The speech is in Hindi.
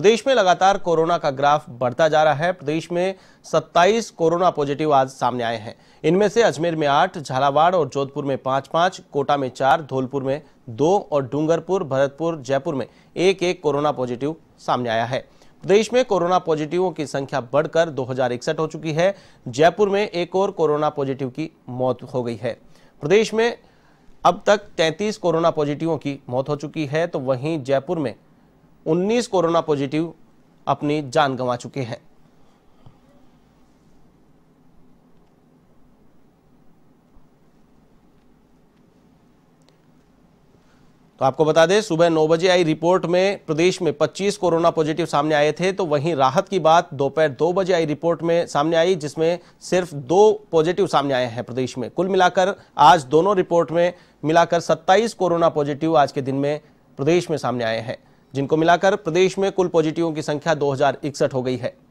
प्रदेश में लगातार कोरोना का ग्राफ बढ़ता जा रहा है प्रदेश में 27 कोरोना पॉजिटिव आज सामने आए हैं इनमें से अजमेर में आठ झालावाड़ और जोधपुर में पांच पांच कोटा में चार धौलपुर में दो और डूंगरपुर भरतपुर जयपुर में एक एक कोरोना पॉजिटिव सामने आया है प्रदेश में कोरोना पॉजिटिवों की संख्या बढ़कर दो हो चुकी है जयपुर में एक और कोरोना पॉजिटिव की मौत हो गई है प्रदेश में अब तक 33 कोरोना पॉजिटिवों की मौत हो चुकी है तो वहीं जयपुर में 19 कोरोना पॉजिटिव अपनी जान गंवा चुके हैं तो आपको बता दें सुबह नौ बजे आई रिपोर्ट में प्रदेश में 25 कोरोना पॉजिटिव सामने आए थे तो वहीं राहत की बात दोपहर दो, दो बजे आई रिपोर्ट में सामने आई जिसमें सिर्फ दो पॉजिटिव सामने आए हैं प्रदेश में कुल मिलाकर आज दोनों रिपोर्ट में मिलाकर 27 कोरोना पॉजिटिव आज के दिन में प्रदेश में सामने आए हैं जिनको मिलाकर प्रदेश में कुल पॉजिटिवों की संख्या दो हो गई है